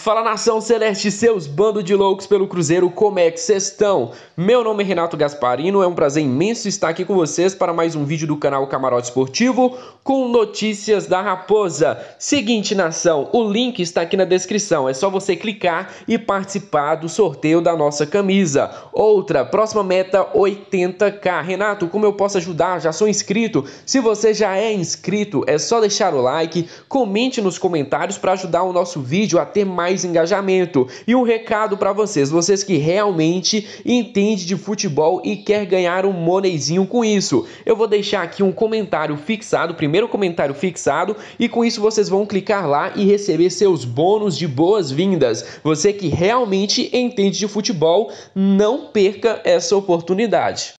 Fala nação celeste, seus bando de loucos pelo Cruzeiro, como é que vocês estão? Meu nome é Renato Gasparino, é um prazer imenso estar aqui com vocês para mais um vídeo do canal Camarote Esportivo com notícias da Raposa. Seguinte nação, o link está aqui na descrição, é só você clicar e participar do sorteio da nossa camisa. Outra, próxima meta 80k. Renato, como eu posso ajudar? Já sou inscrito? Se você já é inscrito, é só deixar o like, comente nos comentários para ajudar o nosso vídeo a ter mais mais engajamento. E um recado para vocês, vocês que realmente entendem de futebol e quer ganhar um monetinho com isso. Eu vou deixar aqui um comentário fixado, primeiro comentário fixado, e com isso vocês vão clicar lá e receber seus bônus de boas-vindas. Você que realmente entende de futebol, não perca essa oportunidade.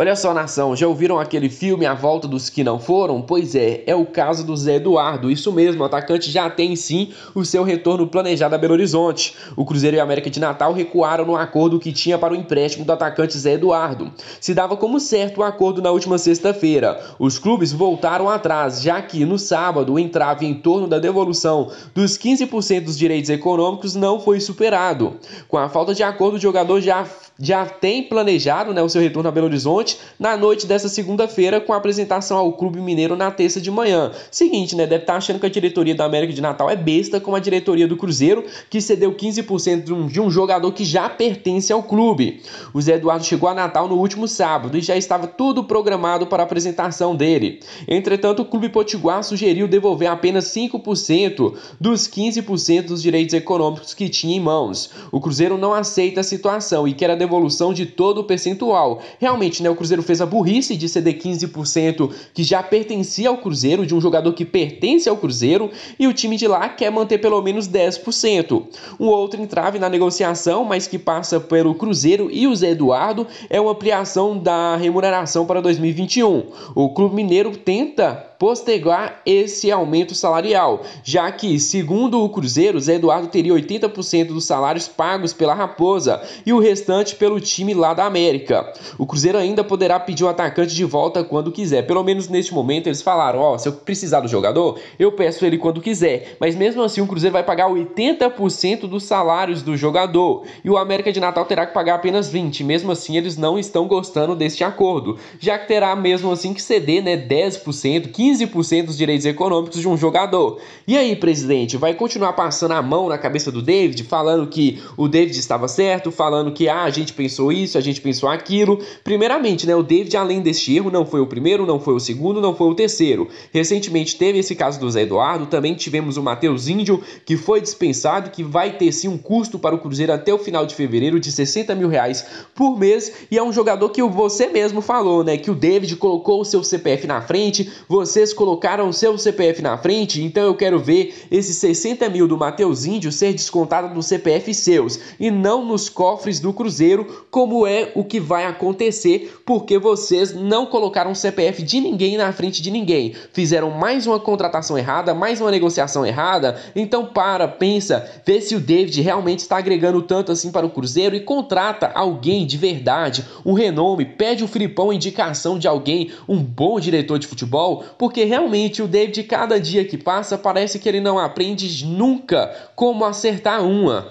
Olha só, nação, já ouviram aquele filme A Volta dos Que Não Foram? Pois é, é o caso do Zé Eduardo. Isso mesmo, o atacante já tem sim o seu retorno planejado a Belo Horizonte. O Cruzeiro e a América de Natal recuaram no acordo que tinha para o empréstimo do atacante Zé Eduardo. Se dava como certo o acordo na última sexta-feira. Os clubes voltaram atrás, já que no sábado o entrave em torno da devolução dos 15% dos direitos econômicos não foi superado. Com a falta de acordo, o jogador já já tem planejado né, o seu retorno a Belo Horizonte na noite dessa segunda-feira com a apresentação ao Clube Mineiro na terça de manhã. Seguinte, né, deve estar tá achando que a diretoria da América de Natal é besta como a diretoria do Cruzeiro, que cedeu 15% de um, de um jogador que já pertence ao clube. O Zé Eduardo chegou a Natal no último sábado e já estava tudo programado para a apresentação dele. Entretanto, o Clube Potiguar sugeriu devolver apenas 5% dos 15% dos direitos econômicos que tinha em mãos. O Cruzeiro não aceita a situação e quer a devolução de todo o percentual. Realmente, né, o Cruzeiro fez a burrice de ceder 15% que já pertencia ao Cruzeiro, de um jogador que pertence ao Cruzeiro, e o time de lá quer manter pelo menos 10%. Um outro entrave na negociação, mas que passa pelo Cruzeiro e o Zé Eduardo, é uma ampliação da remuneração para 2021. O Clube Mineiro tenta postergar esse aumento salarial, já que, segundo o Cruzeiro, Zé Eduardo teria 80% dos salários pagos pela Raposa e o restante pelo time lá da América. O Cruzeiro ainda poderá pedir o atacante de volta quando quiser. Pelo menos neste momento eles falaram: ó, oh, se eu precisar do jogador, eu peço ele quando quiser. Mas mesmo assim, o Cruzeiro vai pagar 80% dos salários do jogador e o América de Natal terá que pagar apenas 20. Mesmo assim, eles não estão gostando deste acordo, já que terá mesmo assim que ceder, né, 10%, 15 15% dos direitos econômicos de um jogador. E aí, presidente, vai continuar passando a mão na cabeça do David, falando que o David estava certo, falando que ah, a gente pensou isso, a gente pensou aquilo. Primeiramente, né, o David, além deste erro, não foi o primeiro, não foi o segundo, não foi o terceiro. Recentemente teve esse caso do Zé Eduardo, também tivemos o Matheus Índio, que foi dispensado, que vai ter sim um custo para o Cruzeiro até o final de fevereiro de 60 mil reais por mês. E é um jogador que você mesmo falou, né? Que o David colocou o seu CPF na frente, você vocês colocaram seu CPF na frente, então eu quero ver esses 60 mil do Matheus Índio ser descontado nos CPF seus e não nos cofres do Cruzeiro, como é o que vai acontecer, porque vocês não colocaram o CPF de ninguém na frente de ninguém. Fizeram mais uma contratação errada, mais uma negociação errada. Então para, pensa, vê se o David realmente está agregando tanto assim para o Cruzeiro e contrata alguém de verdade, um renome, pede o Filipão indicação de alguém, um bom diretor de futebol, porque porque realmente o David, cada dia que passa, parece que ele não aprende nunca como acertar uma.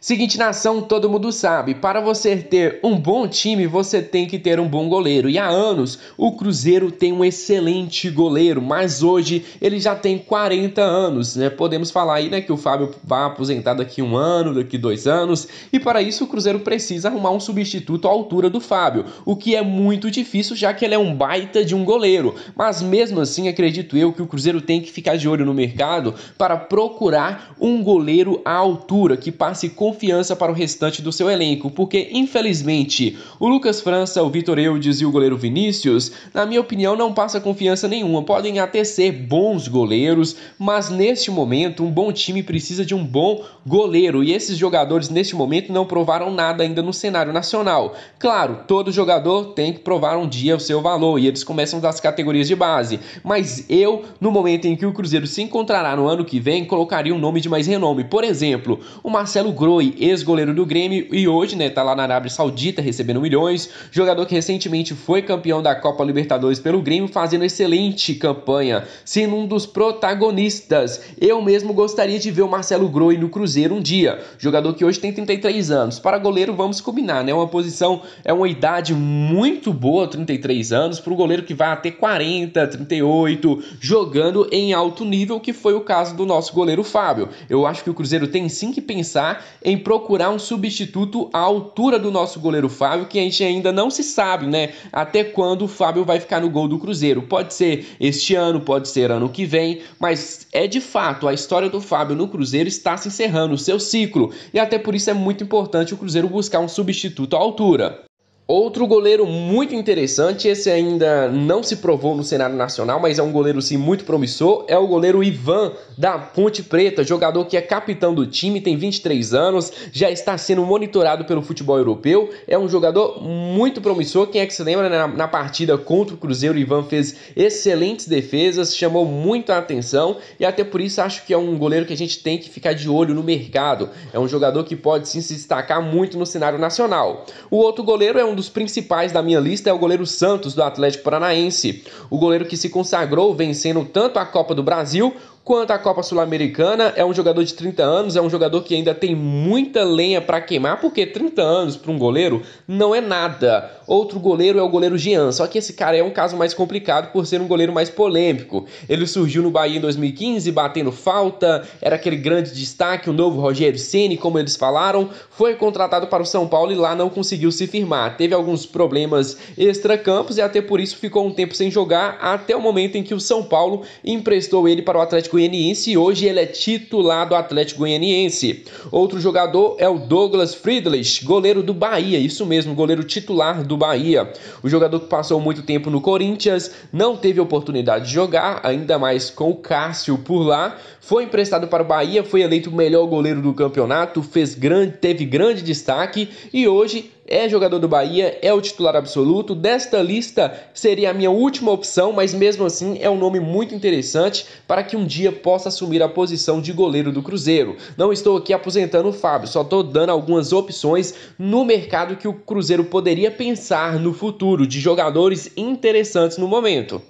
Seguinte nação, todo mundo sabe, para você ter um bom time, você tem que ter um bom goleiro. E há anos o Cruzeiro tem um excelente goleiro, mas hoje ele já tem 40 anos, né? Podemos falar aí, né, que o Fábio vai aposentar daqui um ano, daqui dois anos, e para isso o Cruzeiro precisa arrumar um substituto à altura do Fábio, o que é muito difícil, já que ele é um baita de um goleiro. Mas mesmo assim, acredito eu que o Cruzeiro tem que ficar de olho no mercado para procurar um goleiro à altura que passe com confiança para o restante do seu elenco, porque infelizmente o Lucas França, o Vitor Eudes e o goleiro Vinícius, na minha opinião, não passa confiança nenhuma. Podem até ser bons goleiros, mas neste momento um bom time precisa de um bom goleiro e esses jogadores neste momento não provaram nada ainda no cenário nacional. Claro, todo jogador tem que provar um dia o seu valor e eles começam das categorias de base, mas eu, no momento em que o Cruzeiro se encontrará no ano que vem, colocaria um nome de mais renome. Por exemplo, o Marcelo Grosso ex-goleiro do Grêmio e hoje, né, tá lá na Arábia Saudita recebendo milhões, jogador que recentemente foi campeão da Copa Libertadores pelo Grêmio, fazendo excelente campanha, sendo um dos protagonistas. Eu mesmo gostaria de ver o Marcelo Groi no Cruzeiro um dia, jogador que hoje tem 33 anos. Para goleiro, vamos combinar, né? Uma posição, é uma idade muito boa, 33 anos, para o goleiro que vai até 40, 38, jogando em alto nível, que foi o caso do nosso goleiro Fábio. Eu acho que o Cruzeiro tem sim que pensar em procurar um substituto à altura do nosso goleiro Fábio, que a gente ainda não se sabe, né? Até quando o Fábio vai ficar no gol do Cruzeiro. Pode ser este ano, pode ser ano que vem, mas é de fato a história do Fábio no Cruzeiro está se encerrando, o seu ciclo. E até por isso é muito importante o Cruzeiro buscar um substituto à altura. Outro goleiro muito interessante, esse ainda não se provou no cenário nacional, mas é um goleiro sim muito promissor, é o goleiro Ivan da Ponte Preta, jogador que é capitão do time, tem 23 anos, já está sendo monitorado pelo futebol europeu, é um jogador muito promissor. Quem é que se lembra né, na, na partida contra o Cruzeiro, Ivan fez excelentes defesas, chamou muito a atenção e até por isso acho que é um goleiro que a gente tem que ficar de olho no mercado. É um jogador que pode sim se destacar muito no cenário nacional. O outro goleiro é um dos principais da minha lista é o goleiro Santos, do Atlético Paranaense. O goleiro que se consagrou vencendo tanto a Copa do Brasil Quanto à Copa Sul-Americana, é um jogador de 30 anos, é um jogador que ainda tem muita lenha para queimar, porque 30 anos para um goleiro não é nada. Outro goleiro é o goleiro Jean, só que esse cara é um caso mais complicado por ser um goleiro mais polêmico. Ele surgiu no Bahia em 2015, batendo falta, era aquele grande destaque, o novo Rogério Ceni, como eles falaram, foi contratado para o São Paulo e lá não conseguiu se firmar. Teve alguns problemas extra-campos e até por isso ficou um tempo sem jogar até o momento em que o São Paulo emprestou ele para o Atlético Goianiense e hoje ele é titular do Atlético Goianiense. Outro jogador é o Douglas Friedrich, goleiro do Bahia, isso mesmo, goleiro titular do Bahia. O jogador que passou muito tempo no Corinthians, não teve oportunidade de jogar, ainda mais com o Cássio por lá, foi emprestado para o Bahia, foi eleito o melhor goleiro do campeonato, fez grande, teve grande destaque e hoje é jogador do Bahia, é o titular absoluto. Desta lista seria a minha última opção, mas mesmo assim é um nome muito interessante para que um dia possa assumir a posição de goleiro do Cruzeiro. Não estou aqui aposentando o Fábio, só estou dando algumas opções no mercado que o Cruzeiro poderia pensar no futuro de jogadores interessantes no momento.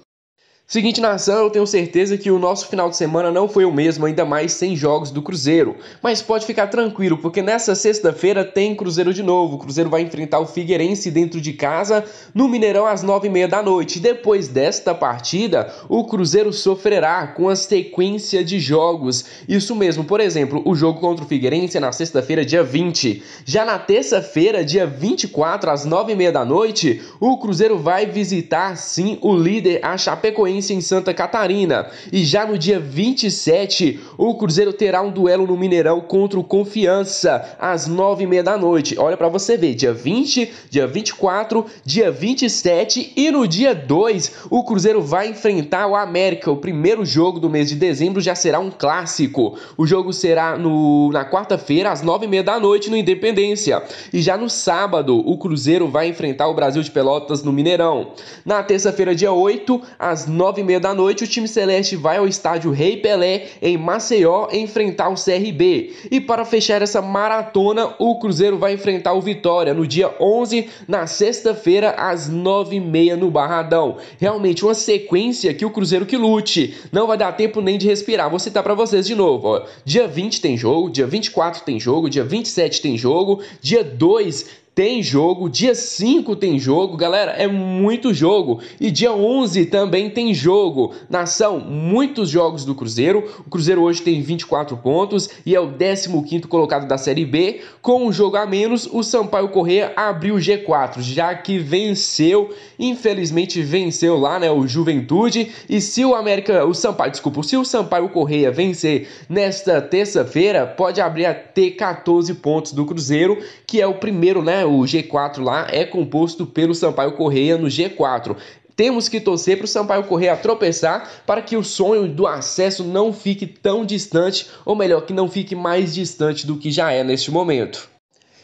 Seguinte nação, eu tenho certeza que o nosso final de semana não foi o mesmo, ainda mais sem jogos do Cruzeiro. Mas pode ficar tranquilo, porque nessa sexta-feira tem Cruzeiro de novo. O Cruzeiro vai enfrentar o Figueirense dentro de casa no Mineirão às nove e meia da noite. Depois desta partida, o Cruzeiro sofrerá com a sequência de jogos. Isso mesmo, por exemplo, o jogo contra o Figueirense é na sexta-feira, dia 20. Já na terça-feira, dia 24, às nove e meia da noite, o Cruzeiro vai visitar sim o líder, a Chapecoense em Santa Catarina. E já no dia 27, o Cruzeiro terá um duelo no Mineirão contra o Confiança, às 9h30 da noite. Olha para você ver, dia 20, dia 24, dia 27 e no dia 2, o Cruzeiro vai enfrentar o América. O primeiro jogo do mês de dezembro já será um clássico. O jogo será no, na quarta-feira, às 9h30 da noite, no Independência. E já no sábado, o Cruzeiro vai enfrentar o Brasil de Pelotas no Mineirão. Na terça-feira, dia 8, às 9 nove e meia da noite, o time celeste vai ao estádio Rei Pelé, em Maceió, enfrentar o CRB. E para fechar essa maratona, o Cruzeiro vai enfrentar o Vitória no dia 11, na sexta-feira, às nove e meia no Barradão. Realmente uma sequência que o Cruzeiro que lute. Não vai dar tempo nem de respirar. Vou citar para vocês de novo. Ó. Dia 20 tem jogo, dia 24 tem jogo, dia 27 tem jogo, dia 2 tem jogo, dia 5 tem jogo, galera, é muito jogo. E dia 11 também tem jogo. Nação, muitos jogos do Cruzeiro. O Cruzeiro hoje tem 24 pontos e é o 15º colocado da Série B. Com um jogo a menos, o Sampaio Corrêa abriu o G4, já que venceu, infelizmente venceu lá, né, o Juventude. E se o América, o Sampaio, desculpa, se o Sampaio Corrêa vencer nesta terça-feira, pode abrir até 14 pontos do Cruzeiro, que é o primeiro, né, né? O G4 lá é composto pelo Sampaio Correia no G4. Temos que torcer para o Sampaio Correia tropeçar para que o sonho do acesso não fique tão distante, ou melhor, que não fique mais distante do que já é neste momento.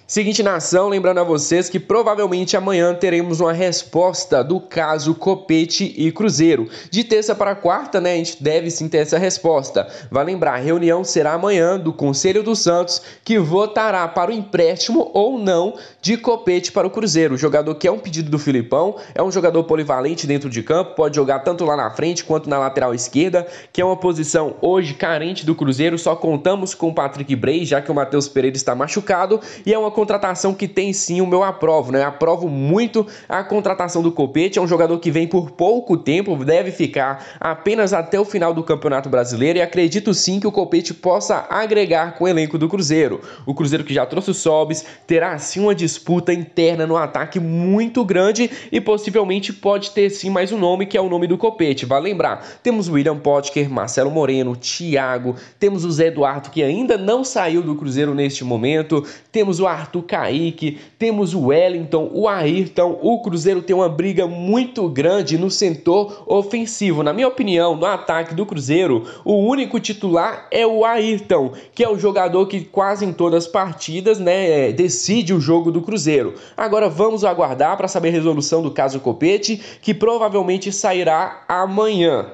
Seguinte nação, lembrando a vocês que provavelmente amanhã teremos uma resposta do caso Copete e Cruzeiro. De terça para quarta, né, a gente deve sim ter essa resposta. Vai lembrar, a reunião será amanhã do Conselho dos Santos, que votará para o empréstimo ou não de Copete para o Cruzeiro. O jogador que é um pedido do Filipão, é um jogador polivalente dentro de campo, pode jogar tanto lá na frente quanto na lateral esquerda, que é uma posição hoje carente do Cruzeiro. Só contamos com o Patrick Bray, já que o Matheus Pereira está machucado, e é uma contratação que tem sim o meu aprovo, né? Aprovo muito a contratação do Copete, é um jogador que vem por pouco tempo, deve ficar apenas até o final do Campeonato Brasileiro e acredito sim que o Copete possa agregar com o elenco do Cruzeiro. O Cruzeiro que já trouxe o Sobis terá sim uma disputa interna no ataque muito grande e possivelmente pode ter sim mais um nome que é o nome do Copete. Vale lembrar, temos William Potker, Marcelo Moreno, Thiago, temos o Zé Eduardo que ainda não saiu do Cruzeiro neste momento, temos o Arthur Arthur Kaique, temos o Wellington, o Ayrton. O Cruzeiro tem uma briga muito grande no setor ofensivo. Na minha opinião, no ataque do Cruzeiro, o único titular é o Ayrton, que é o jogador que quase em todas as partidas né, é, decide o jogo do Cruzeiro. Agora vamos aguardar para saber a resolução do caso Copete, que provavelmente sairá amanhã.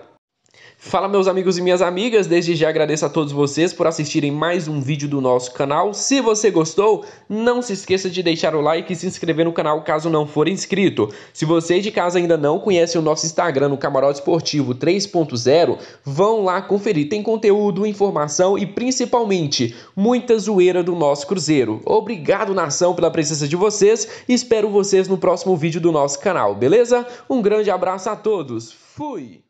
Fala meus amigos e minhas amigas, desde já agradeço a todos vocês por assistirem mais um vídeo do nosso canal. Se você gostou, não se esqueça de deixar o like e se inscrever no canal caso não for inscrito. Se você de casa ainda não conhece o nosso Instagram no Camarote Esportivo 3.0, vão lá conferir, tem conteúdo, informação e principalmente muita zoeira do nosso Cruzeiro. Obrigado nação pela presença de vocês e espero vocês no próximo vídeo do nosso canal, beleza? Um grande abraço a todos, fui!